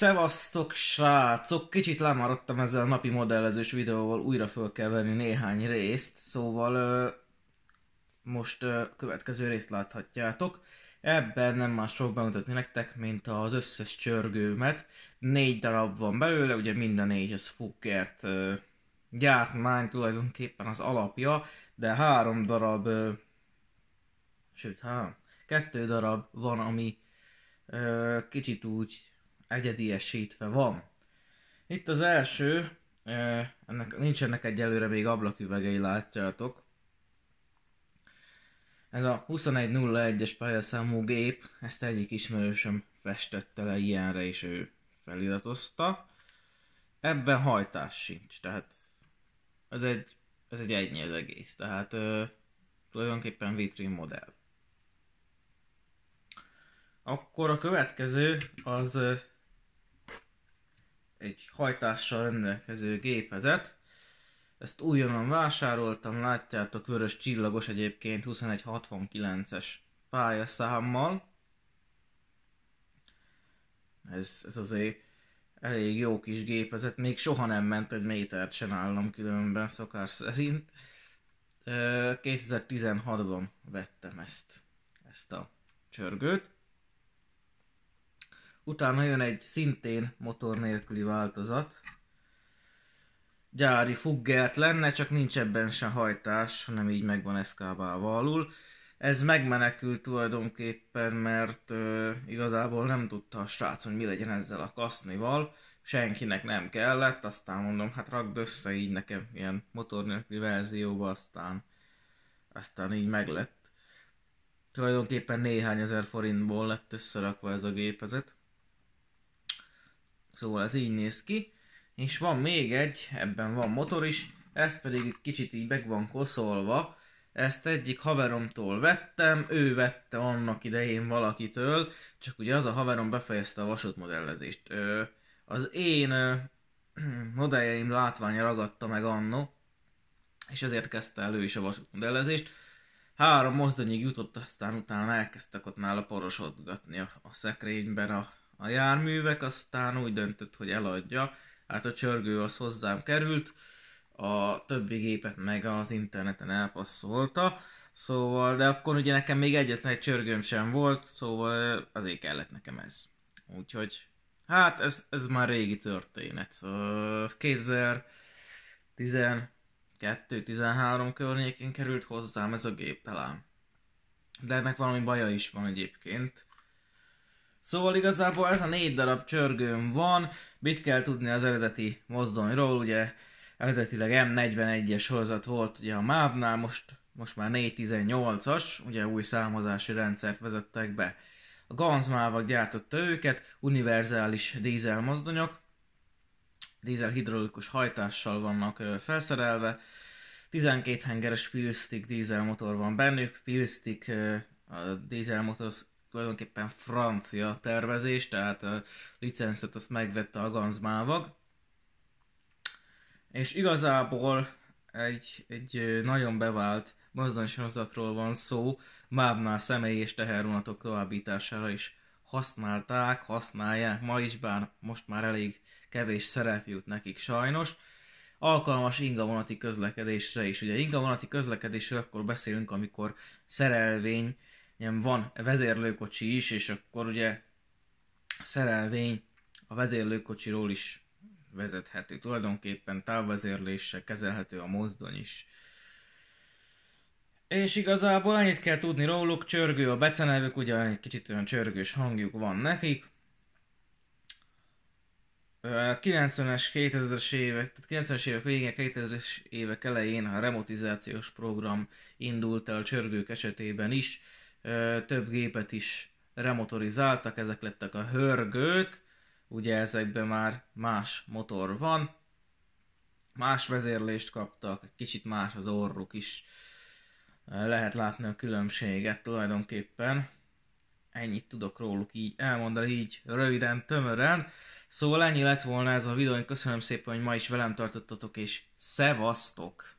Szevasztok srácok! Kicsit lemaradtam ezzel a napi modellezős videóval, újra föl kell venni néhány részt, szóval ö, most ö, következő részt láthatjátok. Ebben nem más fog bemutatni nektek, mint az összes csörgőmet. Négy darab van belőle, ugye minden négy az Fuckert gyártmány tulajdonképpen az alapja, de három darab, sőt három, kettő darab van, ami kicsit úgy egyediesítve van. Itt az első, eh, ennek, nincsenek egyelőre még ablaküvegei, látjátok. Ez a 2101-es pályaszámú gép, ezt egyik ismerősöm festette le ilyenre, és ő feliratozta. Ebben hajtás sincs, tehát ez egy, ez egy egynyi az egész, tehát ö, tulajdonképpen vitrin modell. Akkor a következő az egy hajtással rendelkező gépezet. Ezt újonnan vásároltam, látjátok vörös csillagos egyébként 2169-es pályaszámmal. Ez, ez azért elég jó kis gépezet, még soha nem ment egy métert sem állam különben szokás szerint. 2016-ban vettem ezt, ezt a csörgőt. Utána jön egy szintén motor nélküli változat. Gyári fuggert lenne, csak nincs ebben se hajtás, hanem így megvan eszkábálva alul. Ez megmenekült tulajdonképpen, mert ö, igazából nem tudta a srác, hogy mi legyen ezzel a kasznival. Senkinek nem kellett, aztán mondom, hát rakd össze így nekem ilyen motor nélküli verzióba, aztán, aztán így meglett tulajdonképpen néhány ezer forintból lett összerakva ez a gépezet. Szóval ez így néz ki. És van még egy, ebben van motor is, ez pedig kicsit így meg van koszolva. Ezt egyik haveromtól vettem, ő vette annak idején valakitől, csak ugye az a haverom befejezte a vasútmodellezést. az én modelljeim látványa ragadta meg annó, és ezért kezdte elő is a vasútmodellezést. Három mozdonyig jutott, aztán utána elkezdtek ott nála porosodgatni a, a szekrényben a a járművek, aztán úgy döntött, hogy eladja, hát a csörgő az hozzám került, a többi gépet meg az interneten elpasszolta, szóval, de akkor ugye nekem még egyetlen egy csörgőm sem volt, szóval azért kellett nekem ez. Úgyhogy, hát ez, ez már régi történet. 2012-13 környékén került hozzám ez a gép talán. De ennek valami baja is van egyébként Szóval igazából ez a négy darab csörgőm van, mit kell tudni az eredeti mozdonyról, ugye eredetileg M41-es sorozat volt ugye a máv most, most már 418-as, ugye új számozási rendszert vezettek be. A Gansmávak gyártotta őket, univerzális dízel mozdonyok, dízel hidraulikus hajtással vannak felszerelve, 12 hengeres Pilstick dízelmotor van bennük, Pilstick dízelmotor tulajdonképpen francia tervezés, tehát a licencet azt megvette a Ganzmávag. És igazából egy, egy nagyon bevált mozdonysorozatról van szó, mávnál személy és tehervonatok továbbítására is használták, használják ma is, bár most már elég kevés szerep jut nekik sajnos. Alkalmas ingavonati közlekedésre is. Ugye ingavonati közlekedésről akkor beszélünk, amikor szerelvény ilyen van vezérlőkocsi is, és akkor ugye a szerelvény a vezérlőkocsiról is vezethető. Tulajdonképpen távvezérléssel kezelhető a mozdony is. És igazából annyit kell tudni róluk, csörgő a becenevük, ugye egy kicsit olyan csörgős hangjuk van nekik. 90-es, 2000-es évek, tehát 90-es évek végén, 2000-es évek elején a remotizációs program indult el csörgők esetében is, több gépet is remotorizáltak, ezek lettek a hörgők, ugye ezekben már más motor van, más vezérlést kaptak, egy kicsit más az orruk is, lehet látni a különbséget tulajdonképpen. Ennyit tudok róluk így elmondani, így röviden, tömören. Szóval ennyi lett volna ez a videó, én köszönöm szépen, hogy ma is velem tartottatok, és szevasztok!